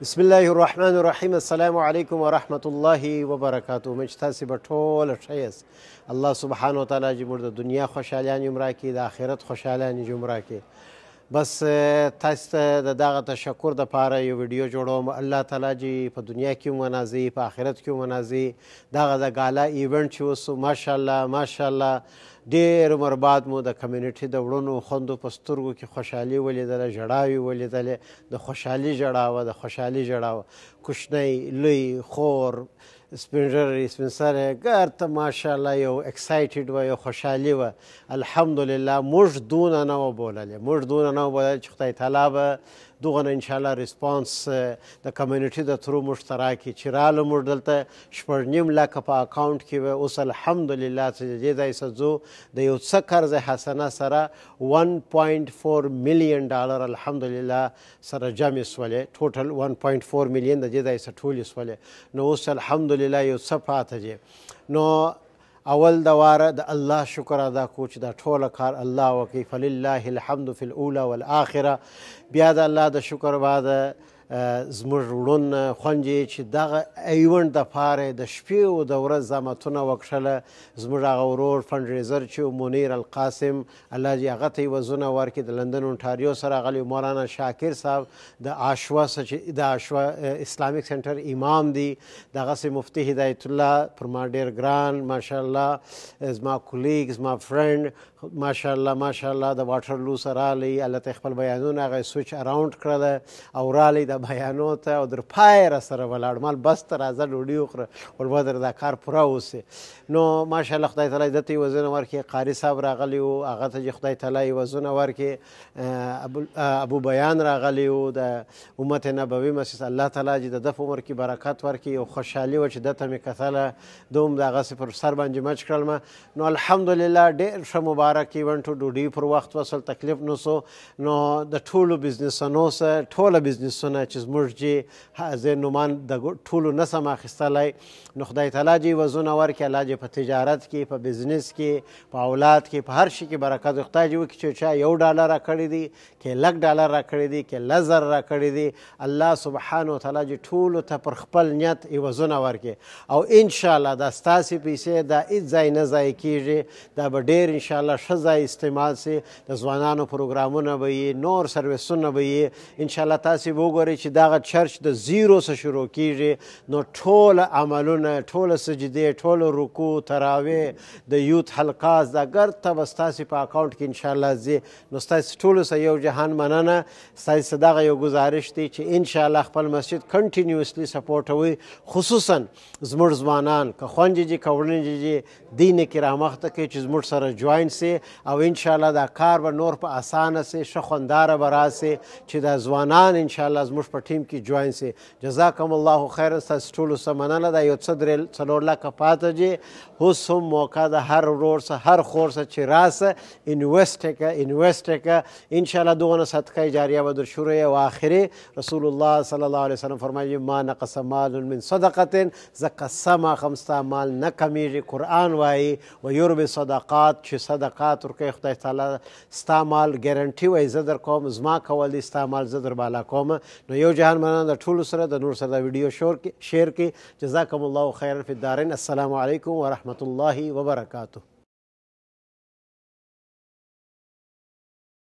بسم الله الرحمن الرحيم السلام عليكم ورحمة الله وبركاته مې بطول الشيس الله سبحانه وتعالى جمهور موږ د دنیا خوشحالیان یې عمره کړي د آخرت خوشحالیان یې بس تاسو ته دغه تشکر د پاره یو ویډیو جوړوم الله تعالی جی په دنیا کې منازي په آخرت کې منازي دغه د غالا ایونت چې وسو ماشاءالله ماشاءالله ډېر عمر بعد مو د کمیونټي د وړونو خوندو په سترګو کې خوشحالي ولیدله ژړاوې ولیدلې د خوشحالي ژړاوه د خوشحالي ژړاوه کوچنی لوی خور سپینډر سپینسر ګر ته ماشاءالله یو اکسایټډ و یو خوشحالي و الحمدلله موږ دونه نه و بوللې موږ دونه نه و بوللې چې خدای تعالی به دغه نه ان شاء الله ریسپانس د کمیونټي د ترو مشترکي چې رااله موږ دلته شپږ نیم لکه په اکاونټ کې و اوس الحمدلله چې دې دای سزو د یو څه قرض حسنه سره 1.4 میلیون ډالر الحمدلله سره جمع سولې ټوټل 1.4 میلیون د دې دای سټولې سولې نو اوس الحمدلله یو څه پاتې نو اول د واره د الله شکر ادا کو چې دا ټوله کار الله وکي فلله الحمد فی الاولى والاخره بیا د الله د شکر واده زموږ وړون خوندې چې دغه ایونت د پاره د شپې او د ورځ زحمتونه وکړله زموږ هغه ورور فنډریزر چې منیر القاسم الله دې هغه ته وزونه ورکړي د لندن اونټاریو سره غلی مولانا شاکر صاحب د آشوا چې د آشوا اسلامیک سنټر امام دی دغه سي مفتي هدایت الله پر ما ډیر ګران ماشاءالله زما کولیګ زما فرند ماشاءالله ماشاءالله د واټرلو سره لې الله ته خپل بیانونه هغه سوچ اراوند کړل او را لې د بیانو ته او در پای را سره ولاړ مال بس ته راځه ډوډۍ وخوره ولبه در دا کار پوره اوسې نو ماشاءالله خدای تعالی عزت یې وزونه ورکړي قاري صاحب راغلی وو هغه ته چې خدای تعالی یې وزونه ورکړي ابو بیان راغلی وو د امت نبوي مسجد الله تعالی چې د دف عمر کې برکت ورکړي او خوشحالي وه چې دته مې کتله دوم دغسې پر سر باندې مچ کړلم نو الحمدلله ډېر ښه مبارک ایونټ ډوډۍ پر وخت وصل تکلیف نسو نو د ټولو بزنسونو سره ټوله بزنسونه چې زموږ چې زه نومان د ټولو نه سم اخیستلی نو خدای تعالی جې وزونه ورکړي الله جې په تجارت کې په بزنس کې په اولاد کې په هر شي کې برکت خدای جې وکړي چې چا یو ډالر راکړی دی کې لک ډالر راکړی دی کې لزر راکړی دی الله سبحانه وتعالی جې ټولو ته پر خپل نیت وزونه ورکړي او ان شاء الله دا ستاسې پیسې دا هیڅ ځای نه ځای کیږي دا به ډېر ان شاء الله ښه ځای استعمال سي د ځوانانو پروګرامونه به یې نور سرویسونه به یې ان شاء الله تاسې به وګورئ چې دغه چرچ د زیرو سره شروع کیږي نو ټول عملونه ټول سجدې ټول رکوع تراویح د یوت حلقات دا ګر ته ستاسو په اکاونټ کې ان شاء الله زی نو ستاسو ټول سره یو جهان مننه ستاسو دغه یو گزارش دی چې ان شاء الله خپل مسجد کنټینیوسلی سپورټ وي خصوصا زموږ ځوانان که خوانجی جی کورنجی جی دین کې رامخته کې چې زموږ سره جوائن سي او ان شاء الله دا کار به نور په اسانه سي شخوندار به راسي چې دا ځوانان ان شاء الله زموږ زموږ په ټیم کې جوائن سي جزاکم الله خیر تاسو ټول سمننه دا یو څه درې څلور لکه پاتې جي اوس هم موقع د هر ورور سره هر خور سره چې راس انویسټ کې انویسټ کې ان شاء الله دونه صدقه جاریه به در شروع او اخري رسول الله صلی الله علیه وسلم فرمایي ما نقص مال من صدقه زکه سما خمسه مال نه کمیږي قران وایي ويربي صدقات چې صدقات ورکه خدای تعالی استعمال ګارانټي وایي زه در کوم زما کول دي استعمال زه در بالا کوم نو یو جهان منان د ټولو سره د نور سره دا ویډیو شور کې شیر کې جزاکم الله خیرا فی الدارین السلام علیکم ورحمت الله وبرکاته